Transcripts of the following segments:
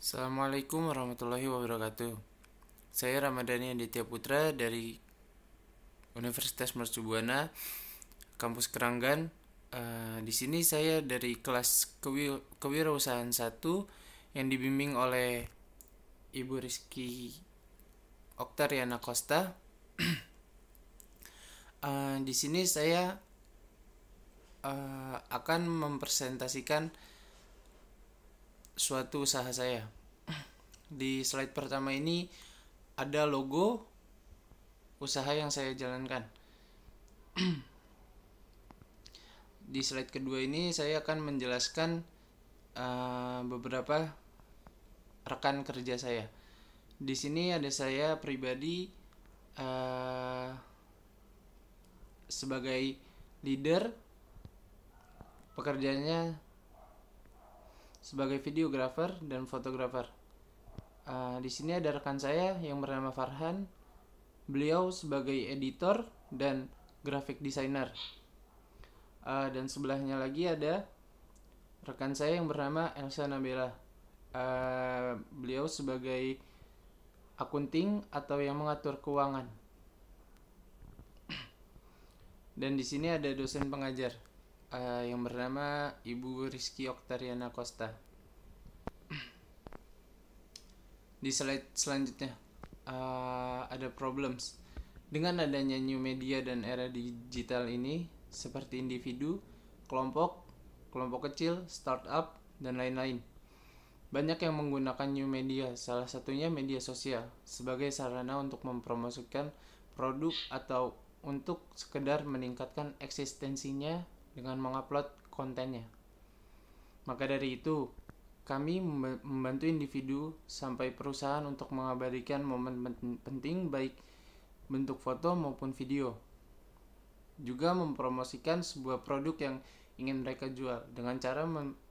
Assalamualaikum warahmatullahi wabarakatuh. Saya Ramadhani Aditya Putra dari Universitas Mercubuana, kampus Keranggan. Uh, di sini saya dari kelas kewi kewirausahaan 1 yang dibimbing oleh Ibu Rizky Oktariana Costa. uh, di sini saya uh, akan mempresentasikan suatu usaha saya di slide pertama ini ada logo usaha yang saya jalankan. di slide kedua ini saya akan menjelaskan uh, beberapa rekan kerja saya. Di sini ada saya pribadi uh, sebagai leader, pekerjaannya sebagai videografer dan fotografer. Eh, di sini ada rekan saya yang bernama Farhan. Beliau sebagai editor dan graphic designer. Uh, dan sebelahnya lagi ada rekan saya yang bernama Elsa Nabela. Uh, eh, beliau sebagai akunting atau yang mengatur keuangan. Dan di sini ada dosen pengajar uh, yang bernama Ibu Rizky Oktariana Costa. di slide selanjutnya uh, ada problems. Dengan adanya new media dan era digital ini, seperti individu, kelompok, kelompok kecil, startup, dan lain-lain. Banyak yang menggunakan new media, salah satunya media sosial, sebagai sarana untuk mempromosikan produk atau untuk sekedar meningkatkan eksistensinya dengan mengupload kontennya. Maka dari itu, kami membantu individu sampai perusahaan untuk mengabadikan momen penting baik bentuk foto maupun video. Juga mempromosikan sebuah produk yang ingin mereka jual dengan cara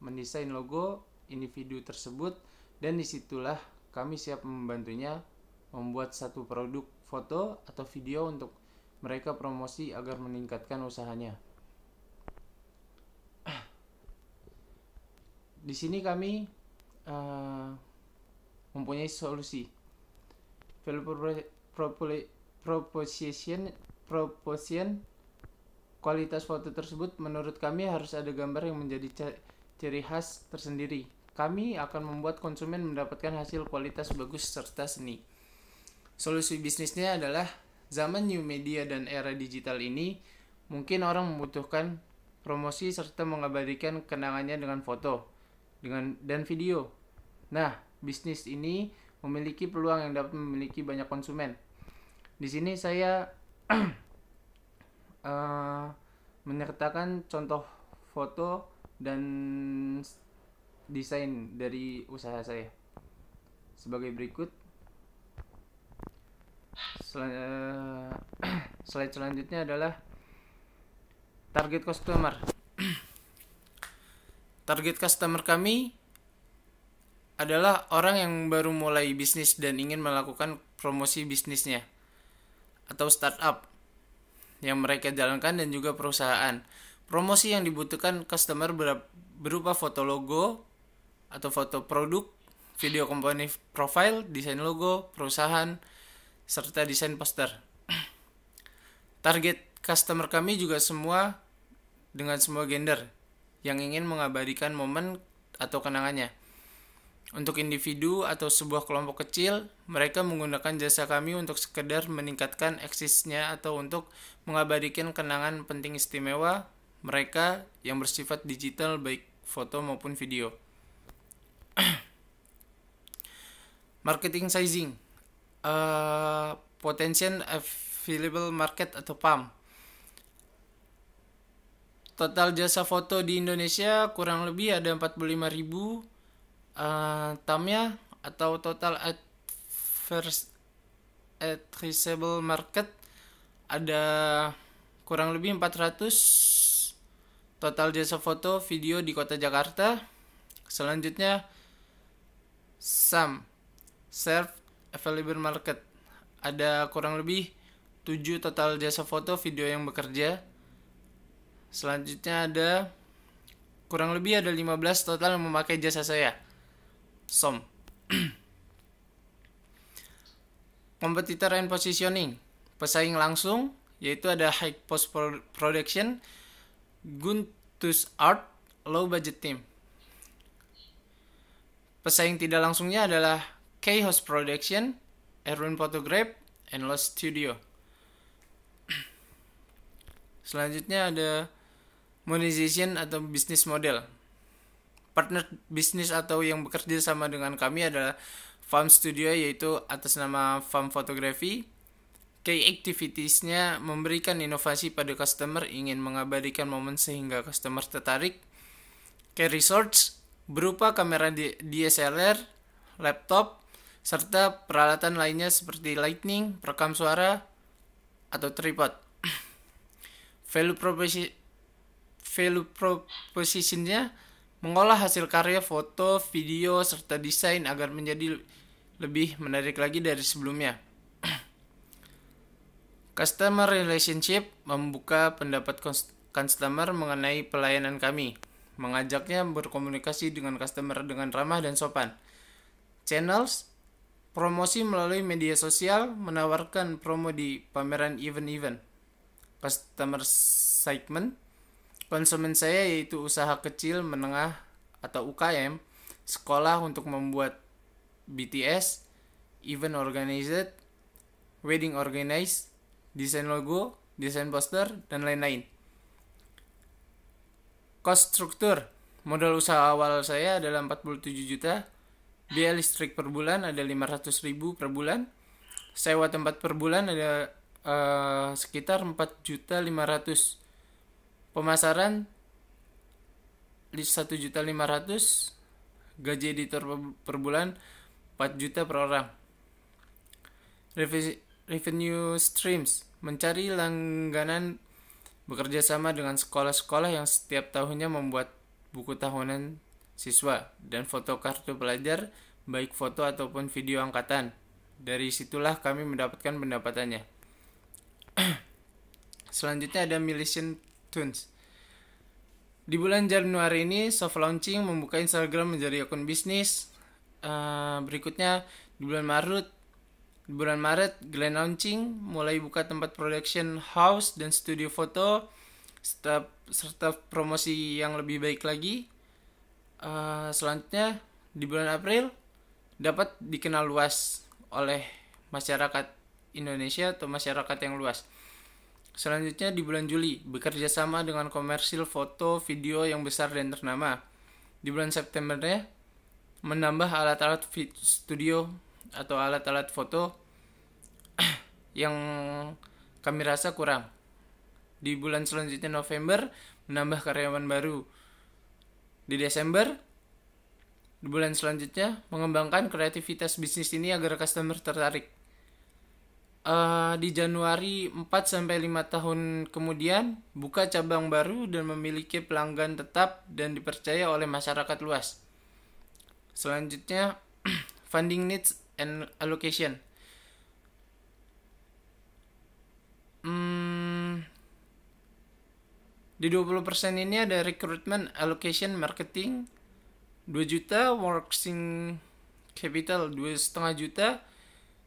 mendesain logo individu tersebut dan disitulah kami siap membantunya membuat satu produk foto atau video untuk mereka promosi agar meningkatkan usahanya. di sini kami uh, mempunyai solusi value proposition proposition kualitas foto tersebut menurut kami harus ada gambar yang menjadi ciri khas tersendiri kami akan membuat konsumen mendapatkan hasil kualitas bagus serta seni solusi bisnisnya adalah zaman new media dan era digital ini mungkin orang membutuhkan promosi serta mengabadikan kenangannya dengan foto dengan dan video. Nah, bisnis ini memiliki peluang yang dapat memiliki banyak konsumen. Di sini saya uh, menyertakan contoh foto dan desain dari usaha saya sebagai berikut. Sel uh, eh, slide selanjutnya adalah target customer. Target customer kami adalah orang yang baru mulai bisnis dan ingin melakukan promosi bisnisnya atau startup yang mereka jalankan dan juga perusahaan. Promosi yang dibutuhkan customer berupa foto logo atau foto produk, video company profile, desain logo, perusahaan, serta desain poster. Target customer kami juga semua dengan semua gender yang ingin mengabadikan momen atau kenangannya. Untuk individu atau sebuah kelompok kecil, mereka menggunakan jasa kami untuk sekedar meningkatkan eksisnya atau untuk mengabadikan kenangan penting istimewa mereka yang bersifat digital baik foto maupun video. Marketing sizing, uh, eh, potential available market atau PAM total jasa foto di Indonesia kurang lebih ada 45 ribu uh, eh, tamnya atau total addressable market ada kurang lebih 400 total jasa foto video di kota Jakarta selanjutnya SAM Serve Available Market ada kurang lebih 7 total jasa foto video yang bekerja Selanjutnya ada kurang lebih ada 15 total yang memakai jasa saya. SOM. kompetitor and positioning. Pesaing langsung yaitu ada high post production, Guntus Art, low budget team. Pesaing tidak langsungnya adalah Chaos Production, Erwin Photograph, and Lost Studio. Selanjutnya ada monetization atau bisnis model. Partner bisnis atau yang bekerja sama dengan kami adalah Farm Studio yaitu atas nama Farm Photography. Key activities-nya memberikan inovasi pada customer ingin mengabadikan momen sehingga customer tertarik. Key resorts berupa kamera DSLR, laptop, serta peralatan lainnya seperti lightning, perekam suara, atau tripod. Value proposition value propositionnya mengolah hasil karya foto, video, serta desain agar menjadi lebih menarik lagi dari sebelumnya. customer relationship membuka pendapat customer mengenai pelayanan kami, mengajaknya berkomunikasi dengan customer dengan ramah dan sopan. Channels promosi melalui media sosial menawarkan promo di pameran event-event. Customer segment Konsumen saya yaitu usaha kecil, menengah, atau UKM, sekolah untuk membuat BTS, event organized, wedding organized, desain logo, desain poster, dan lain-lain. Cost struktur. Modal usaha awal saya adalah 47 juta. Biaya listrik per bulan ada 500 ribu per bulan. Sewa tempat per bulan ada uh, sekitar 4 juta 500 Pemasaran satu juta lima ratus gaji editor per bulan 4 juta per orang. Revenue streams mencari langganan bekerja sama dengan sekolah-sekolah yang setiap tahunnya membuat buku tahunan siswa dan foto kartu pelajar baik foto ataupun video angkatan. Dari situlah kami mendapatkan pendapatannya. Selanjutnya ada milisian Tunes. Di bulan Januari ini, soft launching membuka Instagram menjadi akun bisnis. Uh, berikutnya, di bulan Maret, di bulan Maret, Glenn launching mulai buka tempat production house dan studio foto serta, serta promosi yang lebih baik lagi. Uh, selanjutnya, di bulan April, dapat dikenal luas oleh masyarakat Indonesia atau masyarakat yang luas. Selanjutnya di bulan Juli, bekerja sama dengan komersil foto, video yang besar dan ternama. Di bulan Septembernya, menambah alat-alat studio atau alat-alat foto yang kami rasa kurang. Di bulan selanjutnya November, menambah karyawan baru. Di Desember, di bulan selanjutnya, mengembangkan kreativitas bisnis ini agar customer tertarik uh, di Januari 4 sampai 5 tahun kemudian buka cabang baru dan memiliki pelanggan tetap dan dipercaya oleh masyarakat luas. Selanjutnya funding needs and allocation. Hmm, di 20% ini ada recruitment, allocation, marketing 2 juta, working capital 2,5 juta,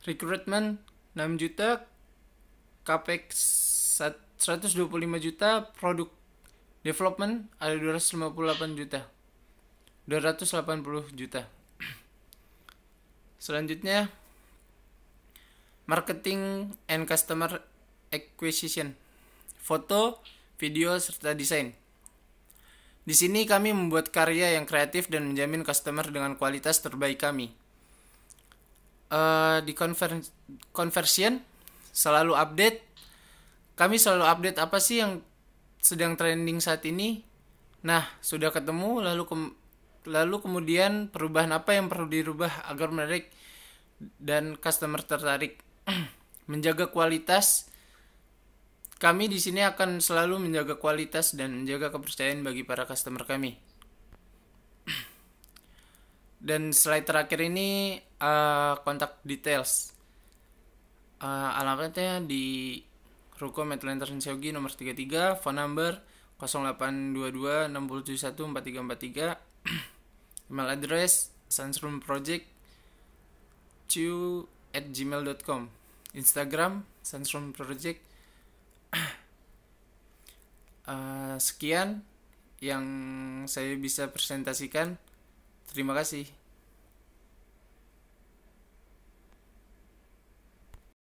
recruitment 6 juta capex 125 juta produk development ada 258 juta 280 juta selanjutnya marketing and customer acquisition foto video serta desain di sini kami membuat karya yang kreatif dan menjamin customer dengan kualitas terbaik kami uh, di konversi conversion selalu update. Kami selalu update apa sih yang sedang trending saat ini. Nah, sudah ketemu lalu ke lalu kemudian perubahan apa yang perlu dirubah agar menarik dan customer tertarik. menjaga kualitas kami di sini akan selalu menjaga kualitas dan menjaga kepercayaan bagi para customer kami. Dan slide terakhir ini uh, kontak details. Uh, alamatnya di Ruko Metro Entertainment Seogi nomor 33, phone number 0822 671 4343, email address sunsroomproject at gmail.com Instagram Sunstorm Project uh, eh, sekian yang saya bisa presentasikan Terima kasih.